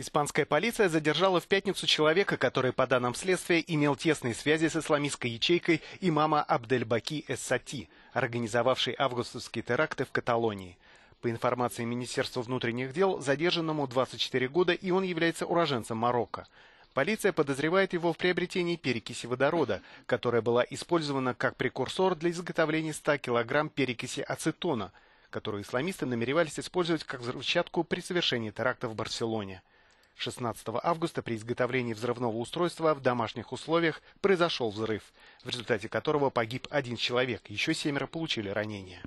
Испанская полиция задержала в пятницу человека, который, по данным следствия, имел тесные связи с исламистской ячейкой имама Абдельбаки Эссати, организовавшей августовские теракты в Каталонии. По информации Министерства внутренних дел, задержанному 24 года, и он является уроженцем Марокко. Полиция подозревает его в приобретении перекиси водорода, которая была использована как прекурсор для изготовления 100 кг перекиси ацетона, которую исламисты намеревались использовать как взрывчатку при совершении теракта в Барселоне. 16 августа при изготовлении взрывного устройства в домашних условиях произошел взрыв, в результате которого погиб один человек, еще семеро получили ранения.